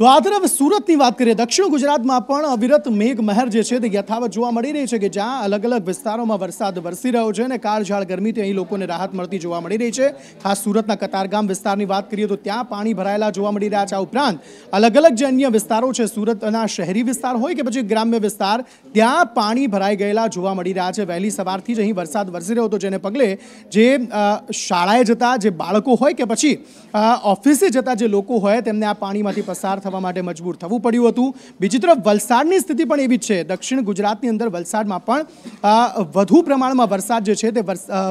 તો આ તરફ સુરતની વાત કરીએ દક્ષિણ ગુજરાતમાં પણ અવિરત મેઘ મહેર જે છે તે યથાવત જોવા મળી રહી છે કે જ્યાં અલગ અલગ વિસ્તારોમાં વરસાદ વરસી રહ્યો છે અને કાળઝાળ ગરમીથી અહીં લોકોને રાહત મળતી જોવા મળી રહી છે ખાસ સુરતના કતારગામ વિસ્તારની વાત કરીએ તો ત્યાં પાણી ભરાયેલા જોવા મળી રહ્યા છે આ ઉપરાંત અલગ અલગ જે અન્ય વિસ્તારો છે સુરતના શહેરી વિસ્તાર હોય કે પછી ગ્રામ્ય વિસ્તાર ત્યાં પાણી ભરાઈ ગયેલા જોવા મળી રહ્યા છે વહેલી સવારથી જ અહીં વરસાદ વરસી રહ્યો હતો જેને પગલે જે શાળાએ જતા જે બાળકો હોય કે પછી ઓફિસે જતા જે લોકો હોય તેમને આ પાણીમાંથી પસાર થવા થવા માટે મજબૂર થવું પડ્યું હતું બીજી તરફ વલસાડની સ્થિતિ પણ એવી જ છે દક્ષિણ ગુજરાતની અંદર વલસાડમાં પણ વધુ પ્રમાણમાં વરસાદ જે છે તે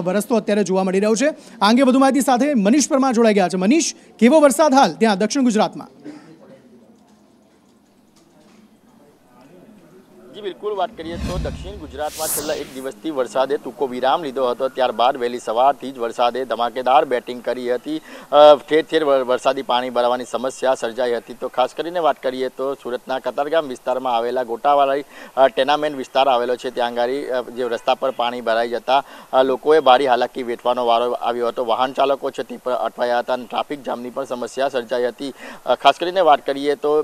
વરસતો અત્યારે જોવા મળી રહ્યો છે આ અંગે વધુ માહિતી સાથે મનીષ પરમાર જોડાઈ ગયા છે મનીષ કેવો વરસાદ હાલ ત્યાં દક્ષિણ ગુજરાતમાં જી બિલકુલ વાત કરીએ તો દક્ષિણ ગુજરાતમાં છેલ્લા એક દિવસથી વરસાદે ટૂંકો વિરામ લીધો હતો ત્યારબાદ વહેલી સવારથી જ વરસાદે ધમાકેદાર બેટિંગ કરી હતી ઠેર ઠેર વરસાદી પાણી ભરાવાની સમસ્યા સર્જાઈ હતી તો ખાસ કરીને વાત કરીએ તો સુરતના કતારગામ વિસ્તારમાં આવેલા ગોટાવાળી ટેનામેન્ટ વિસ્તાર આવેલો છે ત્યાં આંગારી જે રસ્તા પર પાણી ભરાઈ જતા લોકોએ ભારી હાલાકી વેઠવાનો વારો આવ્યો હતો વાહન ચાલકો છે તે પર અટવાયા હતા અને ટ્રાફિક જામની પણ સમસ્યા સર્જાઈ હતી ખાસ કરીને વાત કરીએ તો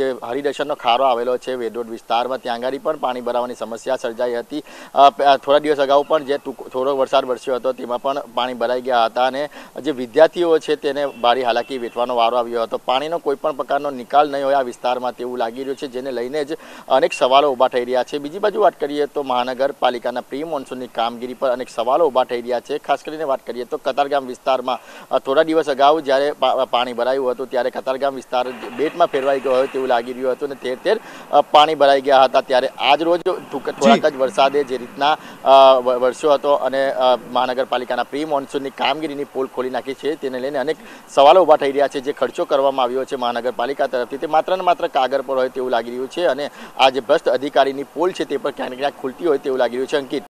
જે હરિદર્શનનો ખારો આવેલો છે વેદોડ વિસ્તારમાં ત્યાં આંગારી ફરી પણ પાણી ભરાવાની સમસ્યા સર્જાઈ હતી થોડા દિવસ અગાઉ પણ જે થોડો વરસાદ વરસ્યો હતો તેમાં પણ પાણી ભરાઈ ગયા હતા અને જે વિદ્યાર્થીઓ છે તેને ભારે હાલાકી વેઠવાનો વારો આવ્યો હતો પાણીનો કોઈ પણ પ્રકારનો નિકાલ નહીં હોય આ વિસ્તારમાં તેવું લાગી રહ્યું છે જેને લઈને જ અનેક સવાલો ઊભા થઈ રહ્યા છે બીજી બાજુ વાત કરીએ તો મહાનગરપાલિકાના પ્રી મોન્સૂનની કામગીરી પર અનેક સવાલો ઊભા થઈ રહ્યા છે ખાસ કરીને વાત કરીએ તો કતારગામ વિસ્તારમાં થોડા દિવસ અગાઉ જ્યારે પાણી ભરાયું હતું ત્યારે કતારગામ વિસ્તાર બેટમાં ફેરવાઈ ગયો હોય તેવું લાગી રહ્યું હતું અને તેર તેર પાણી ભરાઈ ગયા હતા ત્યારે ત્યારે રોજ થોડાક જ વરસાદે જે રીતના વર્ષો હતો અને મહાનગરપાલિકાના પ્રી મોન્સૂનની કામગીરીની પોલ ખોલી નાખી છે તેને લઈને અનેક સવાલો ઊભા થઈ રહ્યા છે જે ખર્ચો કરવામાં આવ્યો છે મહાનગરપાલિકા તરફથી તે માત્ર ને માત્ર કાગળ પર હોય તેવું લાગી રહ્યું છે અને આ જે ભ્રષ્ટ અધિકારીની પોલ છે તે પર ક્યાંક ક્યાંક ખુલતી હોય તેવું લાગી રહ્યું છે અંકિત